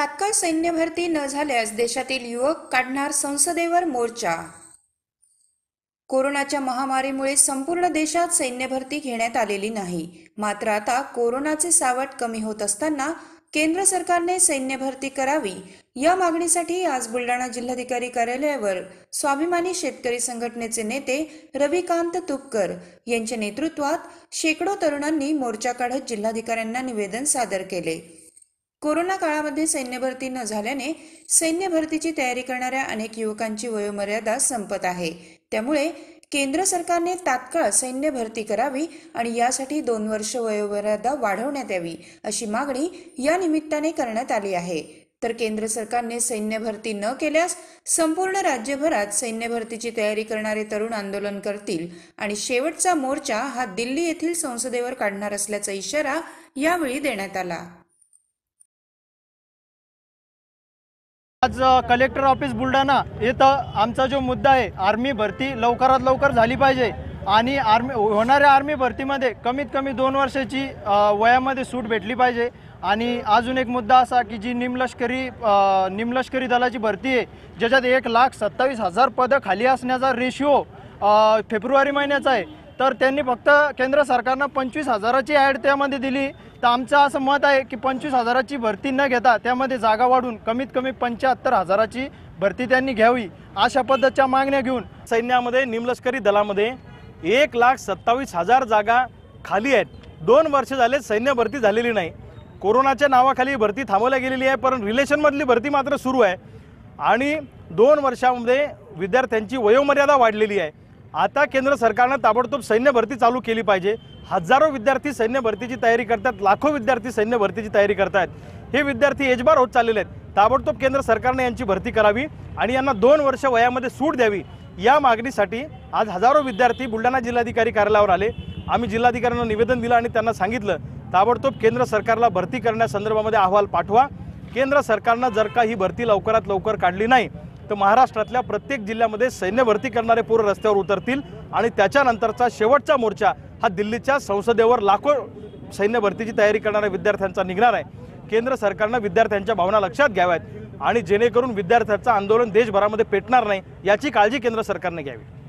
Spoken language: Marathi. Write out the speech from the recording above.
तात्काळ सैन्य भरती न झाल्यास देशातील युवक काढणार संसदेवर मोर्चा कोरोनाच्या महामारीमुळे संपूर्ण देशात सैन्य भरती घेण्यात आलेली नाही मात्र आता कोरोनाचे सावट कमी होत असताना केंद्र सरकारने सैन्य भरती करावी या मागणीसाठी आज बुलढाणा जिल्हाधिकारी कार्यालयावर स्वाभिमानी शेतकरी संघटनेचे नेते रविकांत तुपकर यांच्या नेतृत्वात शेकडो तरुणांनी मोर्चा काढत जिल्हाधिकाऱ्यांना निवेदन सादर केले कोरोना काळामध्ये सैन्य भरती न झाल्याने सैन्य भरतीची तयारी करणाऱ्या अनेक युवकांची वयोमर्यादा संपत आहे त्यामुळे केंद्र सरकारने तात्काळ सैन्य भरती करावी आणि यासाठी दोन वर्ष वयोमर्यादा वाढवण्यात यावी अशी मागणी या निमित्ताने करण्यात आली आहे तर केंद्र सरकारने सैन्य भरती न केल्यास संपूर्ण राज्यभरात सैन्य भरतीची तयारी करणारे तरुण आंदोलन करतील आणि शेवटचा मोर्चा हा दिल्ली येथील संसदेवर काढणार असल्याचा इशारा यावेळी देण्यात आला आज कलेक्टर ऑफिस बुलढाणा येथं आमचा जो मुद्दा आहे आर्मी भरती लवकरात लवकर झाली पाहिजे आणि आर्मी होणाऱ्या आर्मी भरतीमध्ये कमीत कमी दोन वर्षाची वयामध्ये सूट भेटली पाहिजे आणि अजून एक मुद्दा असा की जी निमलष्करी निमलष्करी दलाची भरती आहे ज्याच्यात एक लाख सत्तावीस हजार पदं खाली असण्याचा रेशिओ फेब्रुवारी महिन्याचा आहे तर त्यांनी फक्त केंद्र सरकारनं पंचवीस हजाराची ॲड त्यामध्ये दिली तर आमचं असं मत आहे की पंचवीस हजाराची भरती न घेता त्यामध्ये जागा वाढून कमीत कमी पंच्याहत्तर हजाराची भरती त्यांनी घ्यावी अशा पद्धतच्या मागण्या घेऊन सैन्यामध्ये निमलष्करी दलामध्ये एक लाख सत्तावीस हजार जागा खाली आहेत दोन वर्ष झाले सैन्य भरती झालेली नाही कोरोनाच्या नावाखाली भरती थांबवल्या गेलेली आहे पण रिलेशनमधली भरती मात्र सुरू आहे आणि दोन वर्षामध्ये विद्यार्थ्यांची वयोमर्यादा वाढलेली आहे आता केंद्र सरकारनं ताबडतोब सैन्य भरती चालू केली पाहिजे हजारो विद्यार्थी सैन्य भरतीची तयारी करतात लाखो विद्यार्थी सैन्य भरतीची तयारी करतात हे विद्यार्थी एजबार होत चाललेले आहेत ताबडतोब केंद्र सरकारने यांची भरती करावी आणि यांना दोन वर्ष वयामध्ये सूट द्यावी या मागणीसाठी आज हजारो विद्यार्थी बुलढाणा जिल्हाधिकारी कार्यालयावर आले आम्ही जिल्हाधिकाऱ्यांना निवेदन दिलं आणि त्यांना सांगितलं ताबडतोब केंद्र सरकारला भरती करण्यासंदर्भामध्ये अहवाल पाठवा केंद्र सरकारनं जर का ही भरती लवकरात लवकर काढली नाही तर महाराष्ट्रातल्या प्रत्येक जिल्ह्यामध्ये सैन्य भरती करणारे पूर रस्त्यावर उतरतील आणि त्याच्यानंतरचा शेवटचा मोर्चा हा दिल्लीच्या संसदेवर लाखो सैन्य भरतीची तयारी करणाऱ्या विद्यार्थ्यांचा निघणार आहे केंद्र सरकारनं विद्यार्थ्यांच्या भावना लक्षात घ्याव्यात आणि जेणेकरून विद्यार्थ्यांचं आंदोलन देशभरामध्ये पेटणार नाही याची काळजी केंद्र सरकारने घ्यावी